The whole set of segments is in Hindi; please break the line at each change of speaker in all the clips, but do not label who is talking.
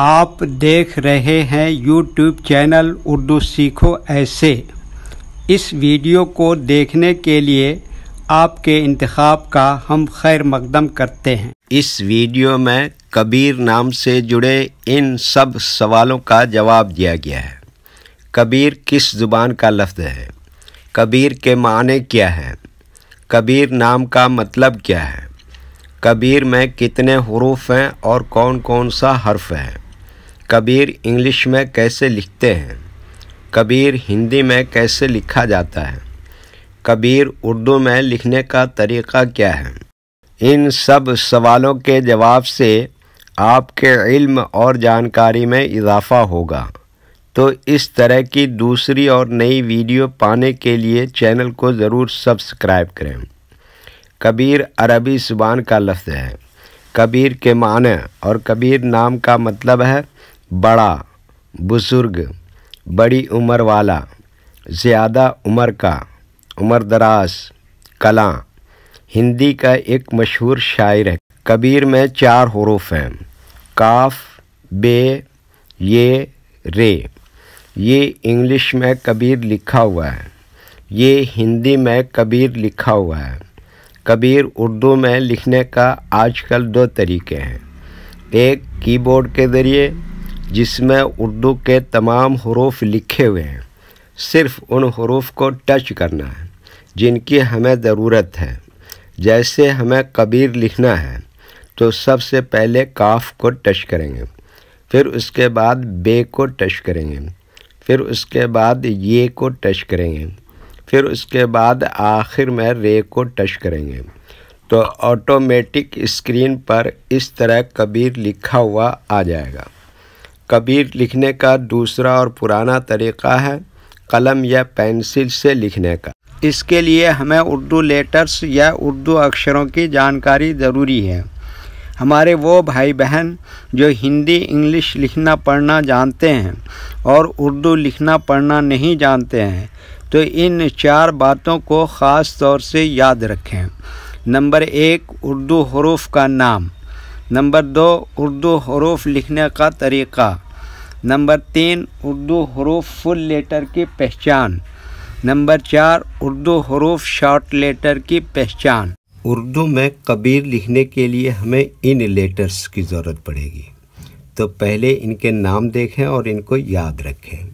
आप देख रहे हैं यूट्यूब चैनल उर्दू सीखो ऐसे इस वीडियो को देखने के लिए आपके इंतखब का हम खैर मकदम करते हैं इस वीडियो में कबीर नाम से जुड़े इन सब सवालों का जवाब दिया गया है कबीर किस ज़ुबान का लफ्ज़ है कबीर के माने क्या है कबीर नाम का मतलब क्या है कबीर में कितने हरूफ हैं और कौन कौन सा हर्फ है कबीर इंग्लिश में कैसे लिखते हैं कबीर हिंदी में कैसे लिखा जाता है कबीर उर्दू में लिखने का तरीक़ा क्या है इन सब सवालों के जवाब से आपके इल्म और जानकारी में इजाफा होगा तो इस तरह की दूसरी और नई वीडियो पाने के लिए चैनल को ज़रूर सब्सक्राइब करें कबीर अरबी ज़ुबान का लफ्ज़ है कबीर के माने और कबीर नाम का मतलब है बड़ा बुज़ुर्ग बड़ी उम्र वाला ज़्यादा उम्र का उम्र दराज कला हिंदी का एक मशहूर शायर है कबीर में चार हरूफ हैं काफ बे ये रे ये इंग्लिश में कबीर लिखा हुआ है ये हिंदी में कबीर लिखा हुआ है कबीर उर्दू में लिखने का आजकल दो तरीके हैं एक कीबोर्ड के ज़रिए जिसमें उर्दू के तमाम हरूफ लिखे हुए हैं सिर्फ उन हरूफ को टच करना है जिनकी हमें ज़रूरत है जैसे हमें कबीर लिखना है तो सबसे पहले काफ को टच करेंगे फिर उसके बाद बे को टच करेंगे फिर उसके बाद ये को टच करेंगे फिर उसके बाद आखिर में रे को टच करेंगे तो ऑटोमेटिक स्क्रीन पर इस तरह कबीर लिखा हुआ आ जाएगा कबीर लिखने का दूसरा और पुराना तरीक़ा है कलम या पेंसिल से लिखने का इसके लिए हमें उर्दू लेटर्स या उर्दू अक्षरों की जानकारी ज़रूरी है हमारे वो भाई बहन जो हिंदी इंग्लिश लिखना पढ़ना जानते हैं और उर्दू लिखना पढ़ना नहीं जानते हैं तो इन चार बातों को ख़ास तौर से याद रखें नंबर एक उर्दू हरूफ का नाम नंबर दो उर्दू हरूफ लिखने का तरीक़ा नंबर तीन उर्दू हरूफ फुल लेटर की पहचान नंबर चार उर्दू हरूफ शॉर्ट लेटर की पहचान उर्दू में कबीर लिखने के लिए हमें इन लेटर्स की ज़रूरत पड़ेगी तो पहले इनके नाम देखें और इनको याद रखें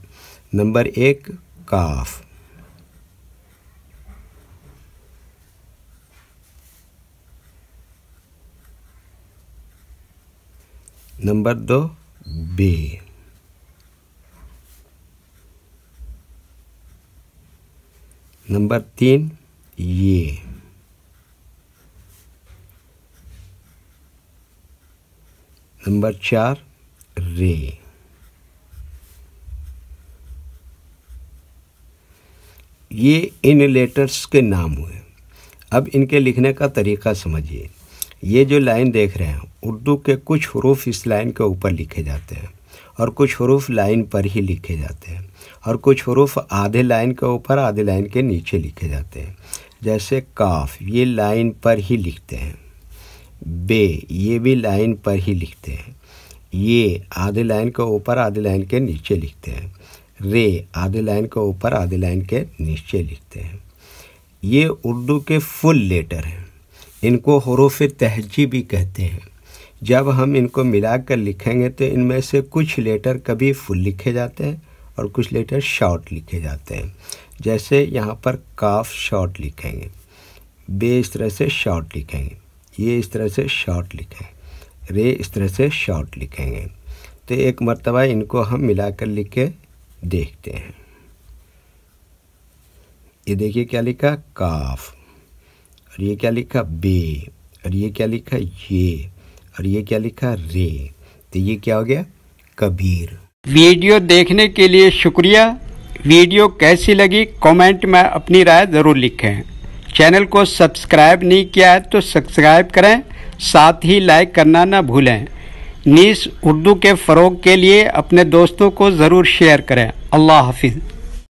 नंबर एक काफ़ नंबर दो बी नंबर तीन ये नंबर चार रे ये इन लेटर्स के नाम हुए अब इनके लिखने का तरीका समझिए ये जो लाइन देख रहे हैं उर्दू के कुछ हरूफ इस लाइन के ऊपर लिखे जाते हैं और कुछ हरूफ लाइन पर ही लिखे जाते हैं और कुछ हरूफ आधे लाइन के ऊपर आधे लाइन के नीचे लिखे जाते हैं जैसे काफ ये लाइन पर ही लिखते हैं बे ये भी लाइन पर ही लिखते हैं ये आधे लाइन के ऊपर आधे लाइन के नीचे लिखते हैं रे आधे लाइन के ऊपर आधे लाइन के नीचे लिखते हैं ये उर्दू के फुल लेटर हैं इनको हरूफ तहजी भी कहते हैं जब हम इनको मिलाकर लिखेंगे तो इनमें से कुछ लेटर कभी फुल लिखे जाते हैं और कुछ लेटर शॉर्ट लिखे जाते हैं जैसे यहाँ पर काफ शॉर्ट लिखेंगे बे इस तरह से शॉर्ट लिखेंगे ये इस तरह से शॉर्ट लिखें रे इस तरह से शॉर्ट लिखेंगे तो एक मरतबा इनको हम मिलाकर लिख के देखते हैं ये देखिए क्या लिखा काफ़ और ये क्या लिखा बे और ये क्या लिखा ये और ये क्या लिखा रे तो ये क्या हो गया कबीर वीडियो देखने के लिए शुक्रिया वीडियो कैसी लगी कमेंट में अपनी राय ज़रूर लिखें चैनल को सब्सक्राइब नहीं किया है तो सब्सक्राइब करें साथ ही लाइक करना ना भूलें नीस उर्दू के फ़रोग के लिए अपने दोस्तों को ज़रूर शेयर करें अल्लाह हाफिज़